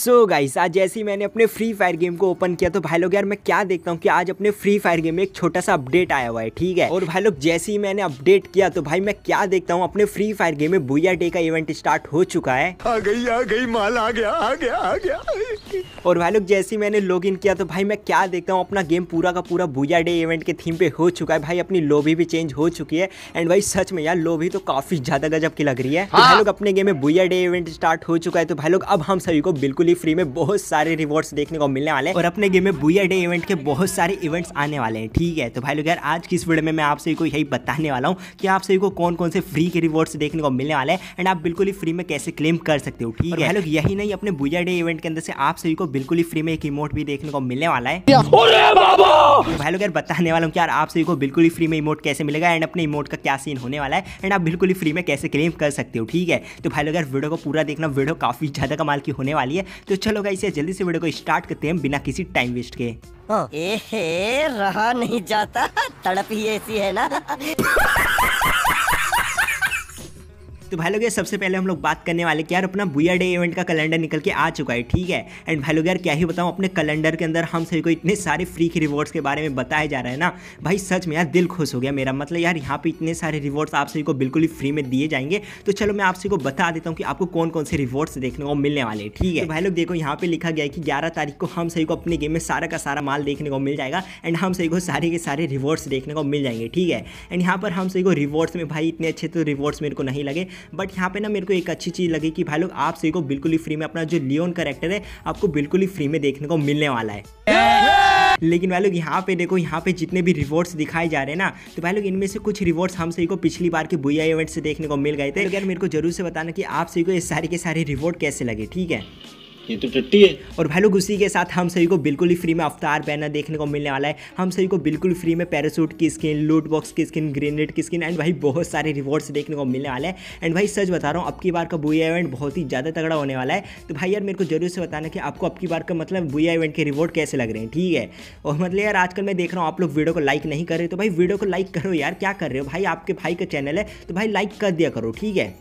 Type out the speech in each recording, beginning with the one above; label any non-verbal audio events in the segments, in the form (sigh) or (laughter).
सो so guys आज जैसे ही मैंने अपने फ्री फायर गेम को ओपन किया तो भाई लोग यार मैं क्या देखता हूँ कि आज अपने फ्री फायर गेम में एक छोटा सा अपडेट आया हुआ है ठीक है और भाई लोग जैसे ही मैंने अपडेट किया तो भाई मैं क्या देखता हूँ अपने फ्री फायर गेम में भूया डे का इवेंट स्टार्ट हो चुका है आ गई आ गई माल आ गया आ गया आ गया और भाई लोग जैसे ही मैंने लॉग इन किया तो भाई मैं क्या देखता हूँ अपना गेम पूरा का पूरा भूया डे इवेंट के थीम पे हो चुका है भाई अपनी लोभी भी चेंज हो चुकी है एंड भाई सच में यार लोभी तो काफी ज्यादा गजब की लग रही है तो भाई हाँ। लोग अपने गेम में भूया डे इवेंट स्टार्ट हो चुका है तो भाई लोग अब हम सभी को बिल्कुल बिल्कुल फ्री में बहुत सारे रिवॉर्ड्स देखने को मिलने वाले हैं और अपने गेम में बुआ डे इवेंट के बहुत सारे इवेंट्स आने वाले हैं ठीक है तो भाई लोग यार आज की इस वीडियो में मैं आप सभी को यही बताने वाला हूँ कि आप सभी को कौन कौन से फ्री के रिवॉर्ड्स देखने को मिलने वाले हैं एंड आप बिल्कुल ही फ्री में कैसे क्लेम कर सकते हो ठीक है लोग यही नहीं अपने बुआ डे इवेंट के अंदर से आप सभी को बिल्कुल ही फ्री में एक इमोट भी देखने को मिलने वाला है तो भाई लोग यार बताने वाला हूँ यार आप सभी को बिल्कुल ही फ्री में इमोट कैसे मिलेगा एंड अपने इमोट का क्या सीन होने वाला है एंड आप बिल्कुल ही फ्री में कैसे क्लेम कर सकते हो ठीक है तो भाई लोग यार वीडियो को पूरा देखना वीडियो काफी ज्यादा कमाल की होने वाली है तो चलो गाइस जल्दी से वीडियो को स्टार्ट करते हैं बिना किसी टाइम वेस्ट के हाँ। रहा नहीं जाता तड़प ही ऐसी है ना (laughs) तो भाई लोग यार सबसे पहले हम लोग बात करने वाले कि यार अपना बुया डे इवेंट का कैलेंडर निकल के आ चुका है ठीक है एंड भाई लोग यार क्या ही बताऊँ अपने कैलेंडर के अंदर हम सभी को इतने सारे फ्री के रिवॉर्ड्स के बारे में बताया जा रहा है ना भाई सच में यार दिल खुश हो गया मेरा मतलब यार यहाँ पर इतने सारे रिवॉर्ड्स आप सभी को बिल्कुल ही फ्री में दिए जाएंगे तो चलो मैं आप सभी को बता देता हूँ कि आपको कौन कौन से रिवॉर्ड्स देखने को मिलने वाले हैं ठीक है तो भाई लोग देखो यहाँ पर लिखा गया है कि ग्यारह तारीख को हम सभी को अपने गेम में सारा का सारा माल देखने को मिल जाएगा एंड हम सभी को सारे के सारे रिवॉर्ड्स देखने को मिल जाएंगे ठीक है एंड यहाँ पर हम सभी को रिवॉर्ड्स में भाई इतने अच्छे तो रिवॉर्ड्स मेरे को नहीं लगे बट यहाँ पे ना मेरे को एक अच्छी चीज़ लगी कि भाई लोग आप सभी को बिल्कुल ही फ्री में अपना जो लियोन करेक्टर है आपको बिल्कुल ही फ्री में देखने को मिलने वाला है लेकिन भाई लोग यहाँ पे देखो यहाँ पे जितने भी रिवॉर्ड्स दिखाए जा रहे हैं ना तो भाई लोग इनमें से कुछ रिवॉर्ड्स हम सभी को पिछली बार के बुआ इवेंट से देखने को मिल गए थे तो यार मेरे को जरूर से बताना कि आप सभी को ये सारे के सारे रिवॉर्ड कैसे लगे ठीक है ये तो टट्टी है और भाई लोग उसी के साथ हम सभी को बिल्कुल ही फ्री में अवतार बैनर देखने को मिलने वाला है हम सभी को बिल्कुल फ्री में पैरासूट की स्किन लूट बॉक्स की स्किन ग्रेनेड की स्किन एंड भाई बहुत सारे रिवॉर्ड्स देखने को मिलने वाला है एंड भाई सच बता रहा हूँ आपकी बार का बुआ इवेंट बहुत ही ज़्यादा तगड़ा होने वाला है तो भाई यार मेरे को जरूर से बताना कि आपको अब बार का मतलब बुआ इवेंट के रिवॉर्ड कैसे लग रहे हैं ठीक है और मतलब यार आजकल मैं देख रहा हूँ आप लोग वीडियो को लाइक नहीं कर रहे तो भाई वीडियो को लाइक करो यार क्या कर रहे हो भाई आपके भाई का चैनल है तो भाई लाइक कर दिया करो ठीक है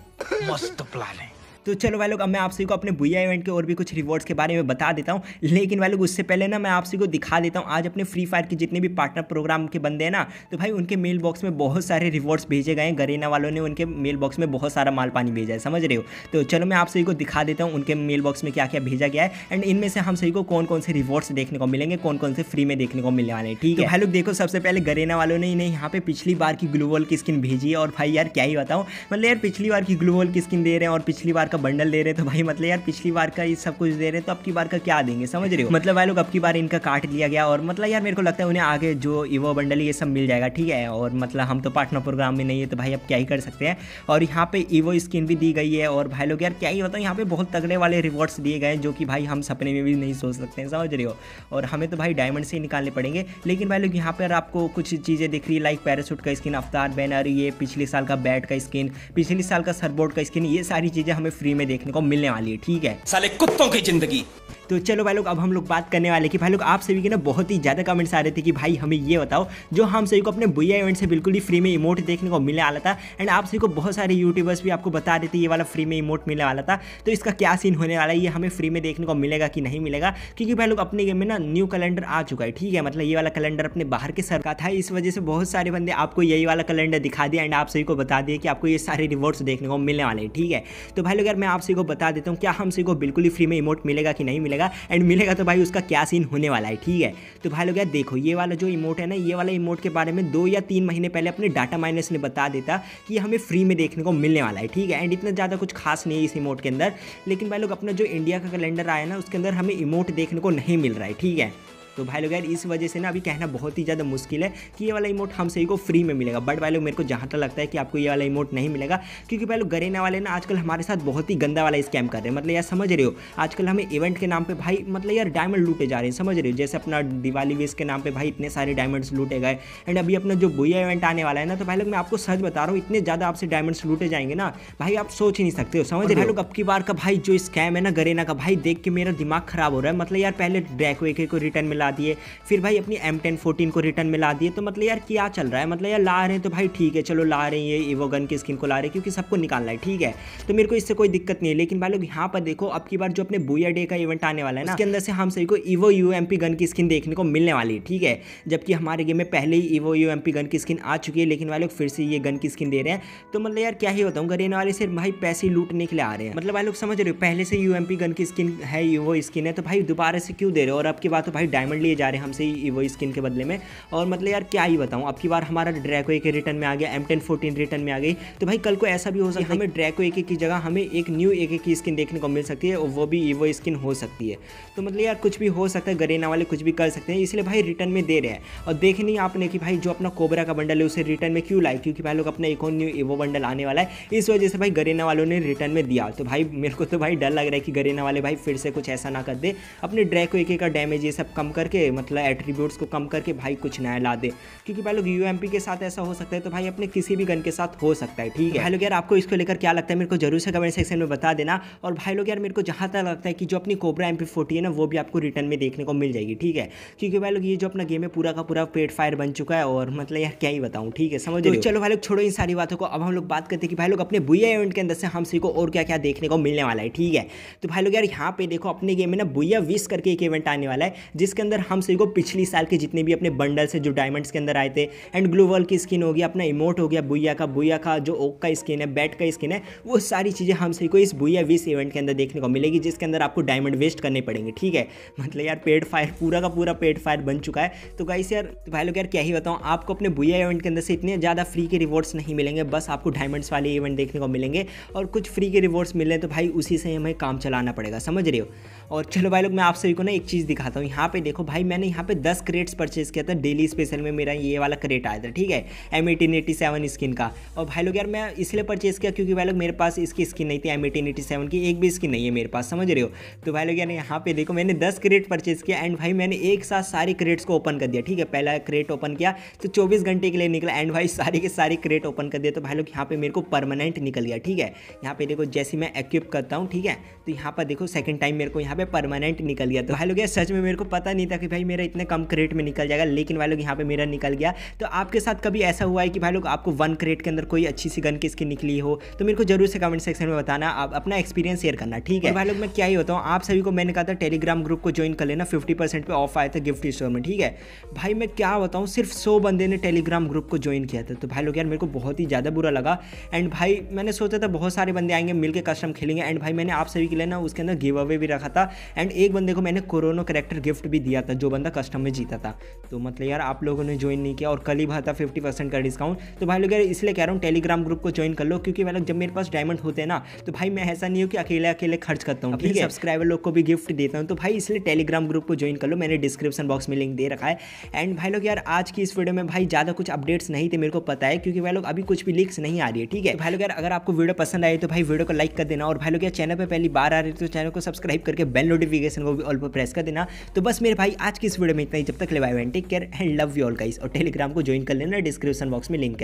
मस्त प्लान है तो चलो भाई लोग अब मैं आप सभी को अपने भुया इवेंट के और भी कुछ रिवॉर्ड्स के बारे में बता देता हूँ लेकिन वह लोग उससे पहले ना मैं आप सभी को दिखा देता हूँ आज अपने फ्री फायर के जितने भी पार्टनर प्रोग्राम के बंदे हैं ना तो भाई उनके मेल बॉक्स में बहुत सारे रिवॉर्ड्स भेजे गए हैं गरेना वालों ने उनके मेल बॉक्स में बहुत सारा माल पानी भेजा है समझ रहे हो तो चलो मैं आप सभी को दिखा देता हूँ उनके मेल बॉक्स में क्या क्या भेजा गया है एंड इनमें से हम सभी को कौन कौन से रिवॉर्ड्स देखने को मिलेंगे कौन कौन से फ्री में देखने को मिलने वाले हैं ठीक तो है भाई लोग देखो सबसे पहले गरेना वालों ने इन्हें यहाँ पे पिछली बार की ग्लूबॉल की स्किन भेजी है और भाई यार क्या ही बताऊँ मतलब यार पिछली बार की ग्लूबॉल की स्किन दे रहे हैं और पिछली बार का बंडल दे रहे तो भाई मतलब यार पिछली बार का ये सब कुछ दे रहे तो अब की बार का क्या देंगे समझ रहे हो मतलब भाई लोग अब की बार इनका काट लिया गया और मतलब यार मेरे को लगता है उन्हें आगे जो इवो बंडल ये सब मिल जाएगा ठीक है और मतलब हम तो पार्टनर प्रोग्राम में नहीं है तो भाई अब क्या ही कर सकते हैं और यहाँ पे ईवो स्किन भी दी गई है और भाई लोग यार क्या ही होता है यहाँ पे बहुत तगड़े वाले रिवॉर्ड्स दिए गए जो कि भाई हम सपने में भी नहीं सोच सकते हैं समझ रहे हो और हमें तो भाई डायमंड से ही निकालने पड़ेंगे लेकिन भाई लोग यहाँ पर आपको कुछ चीज़ें दिख रही है लाइक पैरासूट का स्किन अफ्तार बैनर ये पिछले साल का बैट का स्किन पिछले साल का सरबोर्ड का स्किन ये सारी चीज़ें हमें फ्री में देखने को मिलने वाली है ठीक है साले कुत्तों की जिंदगी तो चलो भाई लोग अब हम लोग बात करने वाले कि भाई लोग आप सभी के ना बहुत ही ज़्यादा कमेंट्स आ रहे थे कि भाई हमें ये बताओ जो हम सभी को अपने बुआ इवेंट से बिल्कुल ही फ्री में इमोट देखने को मिलने वाला था एंड आप सभी को बहुत सारे यूट्यूबर्स भी आपको बता रहे थे ये वाला फ्री में इमोट मिलने वाला था तो इसका क्या सीन होने वाला है ये हमें फ्री में देखने को मिलेगा कि नहीं मिलेगा क्योंकि भाई लोग अपने गेम में ना न्यू कैलेंडर आ चुका है ठीक है मतलब ये वाला कैलेंडर अपने बाहर के सर का था इस वजह से बहुत सारे बंदे आपको यही वाला कैलेंडर दिखा दिया एंड आप सभी को बता दिया कि आपको ये सारे रिवॉर्ड्स देखने को मिलने वाले हैं ठीक है तो भाई लोग यार मैं आप सभी को बता देता हूँ क्या हम सभी को बिल्कुल ही फ्री में इमोट मिलेगा कि नहीं मिलेगा जाएगा एंड मिलेगा तो भाई उसका क्या सीन होने वाला है ठीक है तो भाई लोग यार देखो ये वाला जो इमोट है ना ये वाला इमोट के बारे में दो या तीन महीने पहले अपने डाटा माइनस ने बता देता कि हमें फ्री में देखने को मिलने वाला है ठीक है एंड इतना ज़्यादा कुछ खास नहीं है इस इमोट के अंदर लेकिन भाई लोग अपना जो इंडिया का कैलेंडर आया ना उसके अंदर हमें इमोट देखने को नहीं मिल रहा है ठीक है तो भाई लोग यार इस वजह से ना अभी कहना बहुत ही ज़्यादा मुश्किल है कि ये वाला इमोट हम सही को फ्री में मिलेगा बट भाई लोग मेरे को जहाँ तक लगता है कि आपको ये वाला इमोट नहीं मिलेगा क्योंकि भाई लोग गरेना वाले ना आजकल हमारे साथ बहुत ही गंदा वाला स्कैम कर रहे हैं मतलब यार समझ रहे हो आजकल हमें इवेंट के नाम पर भाई मतलब यार डायमंड लूटे जा रहे हैं समझ रहे हो जैसे अपना दिवाली वेस के नाम पर भाई इतने सारे डायमंड्स लूटे गए एंड अभी अपना जो बुआ इवेंट आने वाला है ना तो भाई लोग मैं आपको सच बता रहा हूँ इतने ज़्यादा आपसे डायमंड्स लूटे जाएंगे ना भाई आप सोच ही नहीं सकते हो समझ रहे लोग अब की बार का भाई जो स्कैम है ना गरेना का भाई देख के मेरा दिमाग खराब हो रहा है मतलब यार पहले ड्रैक वेके को रिटर्न मिला ला दिए फिर भाई अपनी एम टेन फोर्टीन को रिटर्न में ला दिए तो मतलब यार क्या चल रहा है मतलब यार ला रहे हैं तो भाई ठीक है चलो ला रहे हैं ये ईवो गन की स्किन को ला रहे हैं क्योंकि सबको निकालना है ठीक है तो मेरे को इससे कोई दिक्कत नहीं है लेकिन भाई लोग यहाँ पर देखो अब बार जो अपने बुआ डे का इवेंट आने वाला है ना उसके अंदर से हम सभी को ईवो यू गन की स्किन देखने को मिलने वाली है ठीक है जबकि हमारे गेम में पहले ही ईवो यू गन की स्किन आ चुकी है लेकिन भाई लोग फिर से ये गन की स्किन दे रहे हैं तो मतलब यार क्या ही होता हूँ गरीने वाले सिर्फ भाई पैसे लूटने के लिए आ रहे हैं मतलब भाई लोग समझ रहे हो पहले से यू गन की स्किन है वो स्किन है तो भाई दोबारा से क्यों दे रहे हो और अब की बात तो भाई डायमंड पकड़ लिए जा रहे हैं हमसे वो स्किन के बदले में और मतलब यार क्या ही बताऊँ अब की बार हमारा ड्रैको एक रिटर्न में आ गया एम टेन फोर्टीन रिटर्न में आ गई तो भाई कल को ऐसा भी हो सकता है हमें ड्रैको एक की जगह हमें एक न्यू एक की स्किन देखने को मिल सकती है और वो भी वो स्किन हो सकती है तो मतलब यार कुछ भी हो सकता है गरेना वाले कुछ भी कर सकते हैं इसलिए भाई रिटर्न में दे रहे हैं और देख नहीं आपने कि भाई जो अपना कोबरा का बंडल है उसे रिटर्न में क्यों लाए क्योंकि भाई लोग अपना एक और न्यू ईवो बंडल आने वाला है इस वजह से भाई गरेना वालों ने रिटर्न में दिया तो भाई मेरे को तो भाई डर लग रहा है कि गरेना वाले भाई फिर से कुछ ऐसा ना कर दे अपने ड्रैको एक का डैमेज ये सब कम करके मतलब एट्रीब्यूट्स को कम करके भाई कुछ नया ला दे क्योंकि भाई लोग यू के साथ ऐसा हो सकता है तो भाई अपने किसी भी गन के साथ हो सकता है ठीक है भाई लोग यार आपको इसको लेकर क्या लगता है मेरे को जरूर से कमेंट सेक्शन में बता देना और भाई लोग यार मेरे को जहाँ तक लगता है कि जो अपनी कोबरा एम है ना वो भी आपको रिटर्न में देखने को मिल जाएगी ठीक है क्योंकि भाई लोग ये जो अपना गेम है पूरा का पूरा पेट फायर बन चुका है और मतलब यार क्या ही बताऊँ ठीक है समझ तो चलो भाई लोग छोड़ो इन सारी बातों को अब हम लोग बात करते हैं कि भाई लोग अपने बुआ इवेंट के अंदर से हम सभी को और क्या क्या देखने को मिलने वाला है ठीक है तो भाई लोग यार यहाँ पे देखो अपने गेम में ना बुआ विश करके एक इवेंट आने वाला है जिसके अंदर हम सभी को पिछली साल के जितने भी अपने बंडल्स है जो डायमंड्स के अंदर आए थे एंड ग्लोवल की स्किन हो गया अपना इमोट हो गया बुया का बुया का जो ओक का स्किन है बैट का स्किन है वो सारी चीज़ें हम सभी को इस बुया विस इवेंट के अंदर देखने को मिलेगी जिसके अंदर आपको डायमंड वेस्ट करने पड़ेंगे ठीक है मतलब यार पेड फायर पूरा का पूरा पेड फायर बन चुका है तो गाइस यार तो भाई लोग यार क्या ही बताऊँ आपको अपने बुया इवेंट के अंदर से इतने ज़्यादा फ्री के रिवॉर्ड्स नहीं मिलेंगे बस आपको डायमंड्स वाले इवेंट देखने को मिलेंगे और कुछ फ्री के रिवॉर्ड्स मिले तो भाई उसी से हमें काम चलाना पड़ेगा समझ रहे हो और चलो भाई लोग मैं आप सभी को ना एक चीज़ दिखाता हूँ यहाँ पे देखो देखो भाई मैंने यहाँ पे दस क्रेट्स परचेज किया था डेली स्पेशल में मेरा ये वाला क्रेट आया था ठीक है M eighteen eighty seven skin का और भाई लोग यार मैं इसलिए परचेज किया क्योंकि भाई लोग मेरे पास इसकी स्किन नहीं थी एम एटीन एटी सेवन की एक भी स्किन नहीं है मेरे पास समझ रहे हो तो भाई लोग यार यहाँ पे देखो मैंने दस क्रेट परचेज किया एंड भाई मैंने एक साथ सारे क्रेट्स को ओपन कर दिया ठीक है पहला क्रेट ओपन किया तो चौबीस घंटे के लिए निकला एंड भाई सारे के सारे क्रेट ओपन कर दिया तो भाई लोग यहाँ पे मेरे को परमानेंट निकल गया ठीक है यहाँ पे देखो जैसे मैं एक्यूप करता हूँ ठीक है तो यहाँ पर देखो सेकंड टाइम मेरे को यहाँ पे परमानेंट निकल गया तो भाई लोग यार सच में मेरे को पता नहीं था कि भाई मेरा इतने कम क्रेट में निकल जाएगा लेकिन भाई लोग यहाँ पर मेरा निकल गया तो आपके साथ कभी ऐसा हुआ है कि भाई लोग आपको वन क्रेट के अंदर कोई अच्छी सी गन की निकली हो तो मेरे को जरूर से कमेंट सेक्शन में बताना आप अपना एक्सपीरियंस शेयर करना ठीक है भाई लोग मैं क्या ही होता हूँ आप सभी को मैंने कहा था टेलीग्राम ग्रुप को ज्वाइन कर लेना फिफ्टी परसेंट ऑफ आया था गिफ्ट स्टोर में ठीक है भाई मैं क्या बताऊँ सिर्फ सौ बंदे ने टेलीग्राम ग्रुप को ज्वाइन किया था तो भाई लोग यार मेरे को बहुत ही ज़्यादा बुरा लगा एंड भाई मैंने सोचा था बहुत सारे बंदे आएंगे मिलकर कस्टम खेलेंगे एंड भाई मैंने आप सभी के लिए ना उसके अंदर गिव अवे भी रखा था एंड एक बंदे को मैंने कोरोना करेक्टर गिफ्ट भी दिया किया था जो बंदा कस्टम में जीता था तो मतलब यार आप लोगों ने ज्वाइन नहीं किया और कल ही था फिफ्टी परसेंट का डिस्काउंट तो भाई लोग यार इसलिए कह रहा हूँ टेलीग्राम ग्रुप को ज्वाइन कर लो क्योंकि मैं मतलब लोग जब मेरे पास डायमंड होते हैं ना तो भाई मैं ऐसा नहीं हूँ कि अकेले अकेले खर्च करता हूँ ठीक है सब्सक्राइबर लोग को भी गिफ्ट देता हूँ तो भाई इसलिए टेलीग्राम ग्रुप को ज्वाइन कर लो मैंने डिस्क्रिप्शन बॉक्स में लिंक दे रखा है एंड भाई लोग यार आज की इस वीडियो में भाई ज़्यादा कुछ अपडेट्स नहीं थे मेरे को पता है क्योंकि भाई लोग अभी कुछ भी लीक्स नहीं आ रही है ठीक है तो भाई लोग यार अगर आपको वीडियो पसंद आए तो भाई वीडियो को लाइक कर देना और भाई लोग यार चैनल पर पहली बार आ रही है तो चैनल को सब्सक्राइब करके बेल नोटिफिकेशन को भी ऑल पर प्रेस कर देना तो बस मेरे भाई भाई आज की इस वीडियो में इतना ही जब तक लिवाई take care and love you all guys और टेलीग्राम को ज्वाइन कर लेना डिस्क्रिप्शन बॉक्स में लिंक